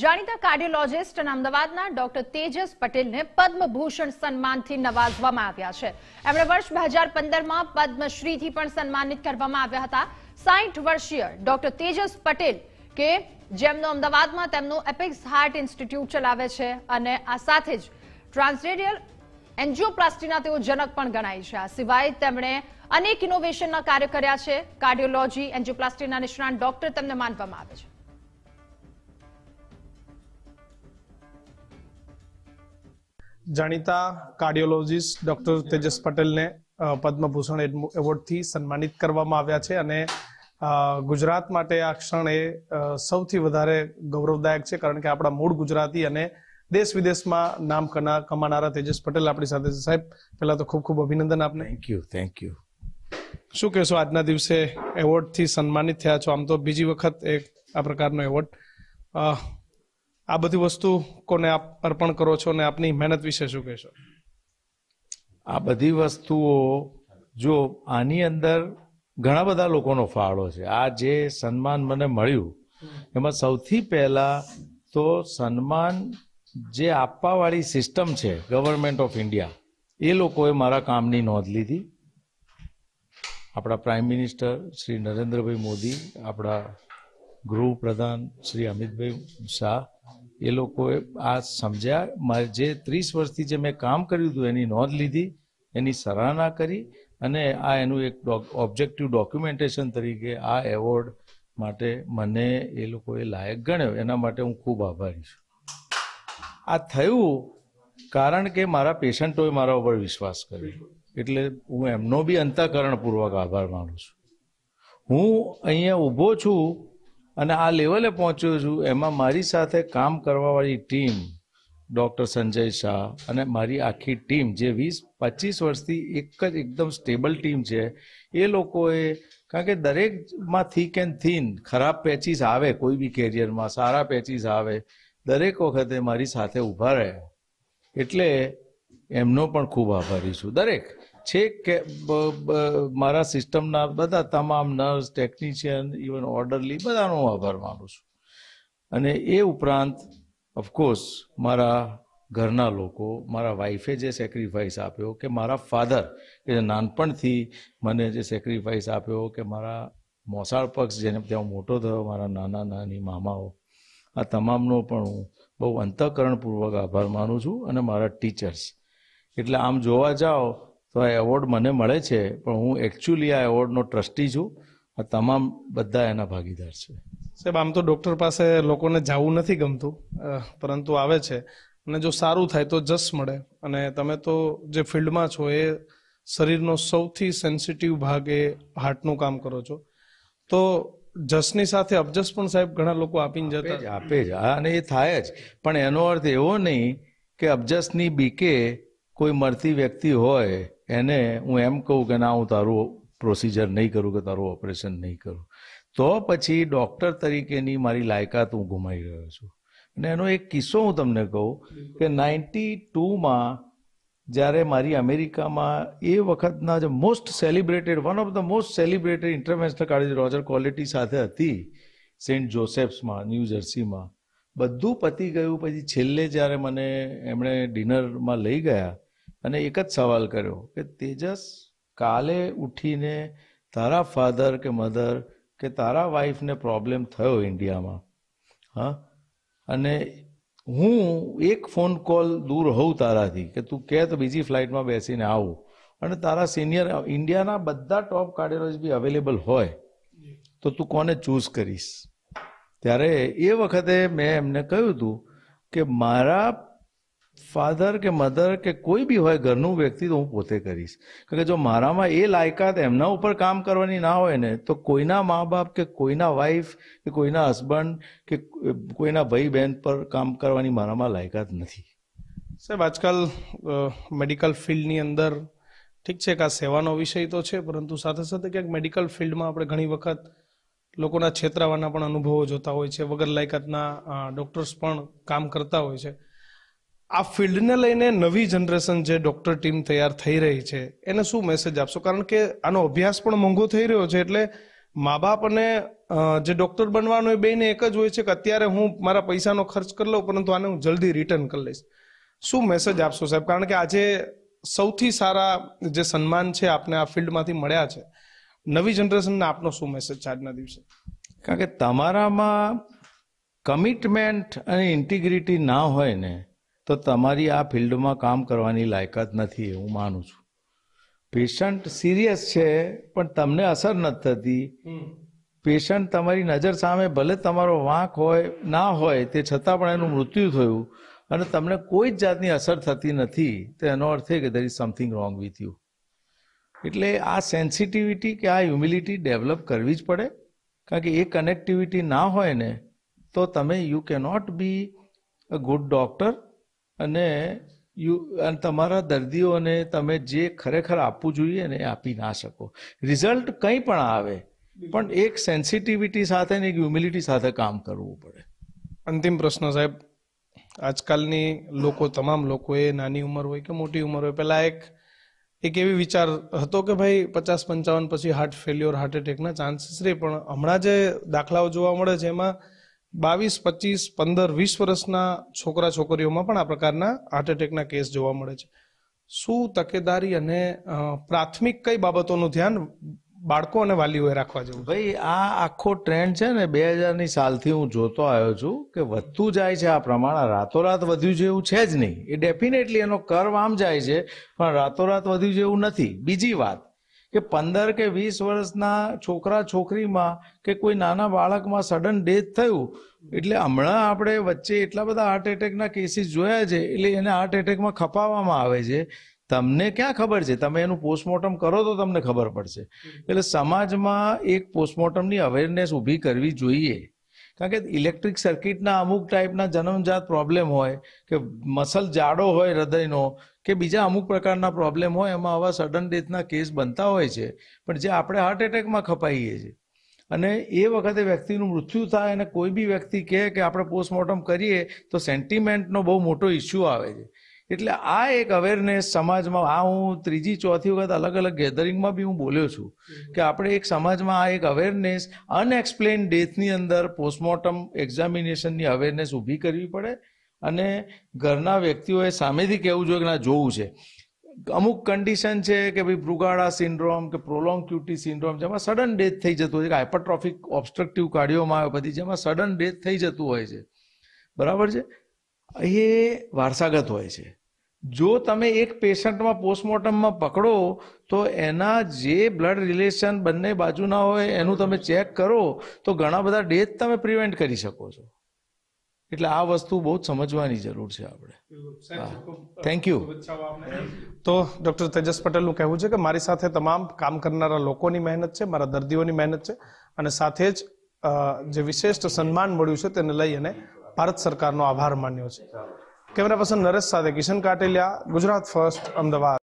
જાણીતા કાર્ડિયોલોજિસ્ટ અને અમદાવાદના ડોક્ટર તેજસ પટેલને પદ્મભૂષણ સન્માનથી નવાજવામાં આવ્યા છે એમણે વર્ષ બે હજાર પંદરમાં પદ્મશ્રીથી પણ સન્માનિત કરવામાં આવ્યા હતા સાહીઠ વર્ષીય ડોક્ટર તેજસ પટેલ કે જેમનો અમદાવાદમાં તેમનું એપેક્સ હાર્ટ ઇન્સ્ટિટ્યૂટ ચલાવે છે અને આ સાથે જ ટ્રાન્સરેડિયલ એન્જિયોપ્લાસ્ટીના તેઓ જનક પણ ગણાય છે આ સિવાય તેમણે અનેક ઇનોવેશનના કાર્ય કર્યા છે કાર્ડિયોલોજી એન્જિયોપ્લાસ્ટીના નિષ્ણાંત ડોક્ટર તેમને માનવામાં આવે છે જાણીતા કાર્ડિયોલોજીસ્ટ ડોક્ટર તેજસ પટેલને પદ્મભૂષણ એવોર્ડથી સન્માનિત કરવામાં આવ્યા છે અને ગુજરાત માટે આ ક્ષણ એ સૌથી વધારે ગૌરવદાયક છે કારણ કે આપણા મૂળ ગુજરાતી અને દેશ વિદેશમાં નામ કના કમાનારા તેજસ પટેલ આપણી સાથે છે સાહેબ પહેલા તો ખૂબ ખૂબ અભિનંદન આપને થેન્ક યુ થેન્ક યુ શું કહેશો આજના દિવસે એવોર્ડથી સન્માનિત થયા છો આમ તો બીજી વખત એક આ પ્રકારનો એવોર્ડ આ બધી વસ્તુ કોને આપ અર્પણ કરો છો અને આપની મહેનત વિશે શું કહેશો આ બધી વસ્તુઓ જો આની અંદર ઘણા બધા લોકોનો ફાળો છે આ જે સન્માન મને મળ્યું એમાં સૌથી પહેલા તો સન્માન જે આપવાવાળી સિસ્ટમ છે ગવર્મેન્ટ ઓફ ઇન્ડિયા એ લોકોએ મારા કામની નોંધ લીધી આપણા પ્રાઇમ મિનિસ્ટર શ્રી નરેન્દ્રભાઈ મોદી આપણા ગૃહ પ્રધાન શ્રી અમિતભાઈ શાહ એ લોકોએ આ સમજ્યા મારે જે ત્રીસ વર્ષથી જે મેં કામ કર્યું હતું એની નોંધ લીધી એની સરાહના કરી અને આ એનું એક ઓબ્જેક્ટિવ ડોક્યુમેન્ટેશન તરીકે આ એવોર્ડ માટે મને એ લોકોએ લાયક ગણ્યો એના માટે હું ખૂબ આભારી છું આ થયું કારણ કે મારા પેશન્ટોએ મારા ઉપર વિશ્વાસ કર્યો એટલે હું એમનો બી અંતઃકરણપૂર્વક આભાર માનું છું હું અહીંયા ઊભો છું અને આ લેવલે પહોંચ્યો છું એમાં મારી સાથે કામ કરવાવાળી ટીમ ડૉક્ટર સંજય શાહ અને મારી આખી ટીમ જે વીસ પચીસ વર્ષથી એક જ એકદમ સ્ટેબલ ટીમ છે એ લોકોએ કારણ કે દરેકમાં થીક એન્ડ થીન ખરાબ પેચીસ આવે કોઈ બી કેરિયરમાં સારા પેચીસ આવે દરેક વખતે મારી સાથે ઊભા રહે એટલે એમનો પણ ખૂબ આભારી છું દરેક છેક કે મારા સિસ્ટમના બધા તમામ નર્સ ટેકનિશિયન ઇવન ઓર્ડરલી બધાનો હું આભાર માનું છું અને એ ઉપરાંત ઓફકોર્સ મારા ઘરના લોકો મારા વાઈફે જે સેક્રિફાઈસ આપ્યો કે મારા ફાધર કે નાનપણથી મને જે સેક્રિફાઈસ આપ્યો કે મારા મોસાળ પક્ષ જેને ત્યાં મોટો થયો મારા નાના નાની મામાઓ આ તમામનો પણ હું બહુ અંતઃકરણપૂર્વક આભાર માનું છું અને મારા ટીચર્સ એટલે આમ જોવા જાઓ તો આ એવોર્ડ મને મળે છે પણ હું એકચ્યુઅલી આ એવોર્ડનો ટ્રસ્ટી છું આ તમામ બધા એના ભાગીદાર છે સાહેબ આમ તો ડૉક્ટર પાસે લોકોને જવું નથી ગમતું પરંતુ આવે છે અને જો સારું થાય તો જસ મળે અને તમે તો જે ફિલ્ડમાં છો એ શરીરનો સૌથી સેન્સિટિવ ભાગ એ હાર્ટનું કામ કરો છો તો જસની સાથે અબજસ પણ સાહેબ ઘણા લોકો આપીને જતા આપે જ અને એ થાય જ પણ એનો અર્થ એવો નહીં કે અબજસની બીકે કોઈ મરતી વ્યક્તિ હોય એને હું એમ કહું કે ના હું તારું પ્રોસિજર નહીં કરું કે તારું ઓપરેશન નહીં કરું તો પછી ડૉક્ટર તરીકેની મારી લાયકાત હું ગુમાવી રહ્યો છું અને એનો એક કિસ્સો હું તમને કહું કે નાઇન્ટી ટુમાં જ્યારે મારી અમેરિકામાં એ વખતના જે most celebrated one of the most celebrated international cardio Roger quality સાથે હતી સેન્ટ જોસેફ્સમાં ન્યૂ જર્સીમાં બધું પતી ગયું પછી છેલ્લે જ્યારે મને એમણે ડિનરમાં લઈ ગયા અને એક જ સવાલ કર્યો કે તેજસ કાલે ઉઠીને તારા ફાધર કે મધર કે તારા વાઈફને પ્રોબ્લેમ થયો ઇન્ડિયામાં હા અને હું એક ફોન કોલ દૂર હોઉં તારાથી કે તું કે તો બીજી ફ્લાઇટમાં બેસીને આવું અને તારા સિનિયર ઇન્ડિયાના બધા ટોપ કાર્ડિયોલોજી બી અવેલેબલ હોય તો તું કોને ચૂઝ કરીશ ત્યારે એ વખતે મેં એમને કહ્યું હતું કે મારા ફાધર કે મધર કે કોઈ બી હોય ઘરનું વ્યક્તિ તો હું પોતે કરીશ કારણ કે જો મારામાં એ લાયકાત એમના ઉપર કામ કરવાની ના હોય ને તો કોઈના મા બાપ કે કોઈના વાઈફ કે કોઈના હસબન્ડ કે કોઈના ભાઈ બહેન પર કામ કરવાની મારામાં લાયકાત નથી સાહેબ આજકાલ મેડિકલ ફિલ્ડની અંદર ઠીક છે કે આ સેવાનો વિષય તો છે પરંતુ સાથે સાથે ક્યાંક મેડિકલ ફિલ્ડમાં આપણે ઘણી વખત લોકોના છેતરાવાના પણ અનુભવો જોતા હોય છે વગર લાયકાતના ડૉક્ટર્સ પણ કામ કરતા હોય છે આ ફિલ્ડને લઈને નવી જનરેશન જે ડોક્ટર ટીમ તૈયાર થઈ રહી છે એને શું મેસેજ આપશો કારણ કે આનો અભ્યાસ પણ મોંઘો થઈ રહ્યો છે એટલે મા બાપ અને જે ડોક્ટર બનવાનો એ બેને એક જ હોય છે કે અત્યારે હું મારા પૈસાનો ખર્ચ કરી લઉં પરંતુ આને હું જલ્દી રિટર્ન કરી લઈશ શું મેસેજ આપશો સાહેબ કારણ કે આજે સૌથી સારા જે સન્માન છે આપને આ ફિલ્ડમાંથી મળ્યા છે નવી જનરેશનને આપનો શું મેસેજ છે આજના દિવસે કારણ કે તમારામાં કમિટમેન્ટ અને ઇન્ટિગ્રિટી ના હોય ને તો તમારી આ ફિલ્ડમાં કામ કરવાની લાયકાત નથી હું માનું છું પેશન્ટ સિરિયસ છે પણ તમને અસર નથી થતી પેશન્ટ તમારી નજર સામે ભલે તમારો વાંક હોય ના હોય તે છતાં પણ એનું મૃત્યુ થયું અને તમને કોઈ જ જાતની અસર થતી નથી તો એનો અર્થ એ કે there is something wrong with you એટલે આ સેન્સિટિવિટી કે આ હ્યુમિલિટી ડેવલપ કરવી જ પડે કારણ કે એ કનેક્ટિવિટી ના હોય ને તો તમે you cannot be a good doctor અને યુ તમારા દર્દીઓને તમે જે ખરેખર આપવું જોઈએ ને આપી ના શકો રિઝલ્ટ કંઈ પણ આવે પણ એક સેન્સિટિવિટી સાથે ને એક હ્યુમિલિટી સાથે કામ કરવું પડે અંતિમ પ્રશ્ન સાહેબ આજકાલની લોકો તમામ લોકોએ નાની ઉંમર હોય કે મોટી ઉંમર હોય પહેલાં એક એક એવી વિચાર હતો કે ભાઈ પચાસ પંચાવન પછી હાર્ટ ફેલ્યોર હાર્ટ એટેકના ચાન્સીસ રહે પણ હમણાં જે દાખલાઓ જોવા મળે છે એમાં બાવીસ પચીસ પંદર વીસ વર્ષના છોકરા છોકરીઓમાં પણ આ પ્રકારના હાર્ટ એટેકના કેસ જોવા મળે છે શું તકેદારી અને પ્રાથમિક કઈ બાબતોનું ધ્યાન બાળકો અને વાલીઓએ રાખવા જેવું ભાઈ આ આખો ટ્રેન્ડ છે ને બે હજારની સાલથી હું જોતો આવ્યો છું કે વધતું જાય છે આ પ્રમાણ રાતોરાત વધ્યું છે એવું છે જ નહીં એ ડેફિનેટલી એનો કર્વ આમ જાય છે પણ રાતોરાત વધ્યું છે એવું નથી બીજી વાત કે પંદર કે વીસ વર્ષના છોકરા છોકરીમાં કે કોઈ નાના બાળકમાં સડન ડેથ થયું એટલે હમણાં આપણે વચ્ચે એટલા બધા હાર્ટ એટેકના કેસીસ જોયા છે એટલે એને હાર્ટ એટેકમાં ખપાવવામાં આવે છે તમને ક્યાં ખબર છે તમે એનું પોસ્ટમોર્ટમ કરો તો તમને ખબર પડશે એટલે સમાજમાં એક પોસ્ટમોર્ટમની અવેરનેસ ઊભી કરવી જોઈએ કારણ કે ઇલેક્ટ્રિક સર્કિટના અમુક ટાઈપના જન્મજાત પ્રોબ્લેમ હોય કે મસલ જાડો હોય હૃદયનો કે બીજા અમુક પ્રકારના પ્રોબ્લેમ હોય એમાં આવા સડન ડેથના કેસ બનતા હોય છે પણ જે આપણે હાર્ટ એટેકમાં ખપાઈએ છીએ અને એ વખતે વ્યક્તિનું મૃત્યુ થાય અને કોઈ બી વ્યક્તિ કહે કે આપણે પોસ્ટમોર્ટમ કરીએ તો સેન્ટિમેન્ટનો બહુ મોટો ઇસ્યુ આવે છે એટલે આ એક અવેરનેસ સમાજમાં આ હું ત્રીજી ચોથી વખત અલગ અલગ ગેધરિંગમાં બી હું બોલ્યો છું કે આપણે એક સમાજમાં આ એક અવેરનેસ અનએક્સપ્લેન ડેથની અંદર પોસ્ટમોર્ટમ એક્ઝામિનેશનની અવેરનેસ ઊભી કરવી પડે અને ઘરના વ્યક્તિઓએ સામેથી કહેવું જોઈએ કે ના જોવું છે અમુક કન્ડિશન છે કે ભાઈ બ્રુગાડા સિન્ડ્રોમ કે પ્રોલોંગ ક્યુટી સિન્ડ્રોમ જેમાં સડન ડેથ થઈ જતું હોય છે હાઇપરટ્રોફિક ઓબસ્ટ્રક્ટિવ બધી જેમાં સડન ડેથ થઈ જતું હોય છે બરાબર છે એ વારસાગત હોય છે જો તમે એક પેશન્ટમાં પોસ્ટમોર્ટમમાં પકડો તો એના જે બ્લડ રિલેશન બંને બાજુના હોય એનું તમે ચેક કરો તો ઘણા બધા ડેથ તમે પ્રિવેન્ટ કરી શકો છો એટલે આ વસ્તુ બહુ સમજવાની જરૂર છે આપણે થેન્ક યુ તો ડૉક્ટર તેજસ પટેલનું કહેવું છે કે મારી સાથે તમામ કામ કરનારા લોકોની મહેનત છે મારા દર્દીઓની મહેનત છે અને સાથે જ જે વિશિષ્ટ સન્માન મળ્યું છે તેને લઈ અને ભારત સરકારનો આભાર માન્યો છે કેમેરા પર્સન નરેશ સાથે કિશન કાટેલિયા ગુજરાત ફર્સ્ટ અમદાવાદ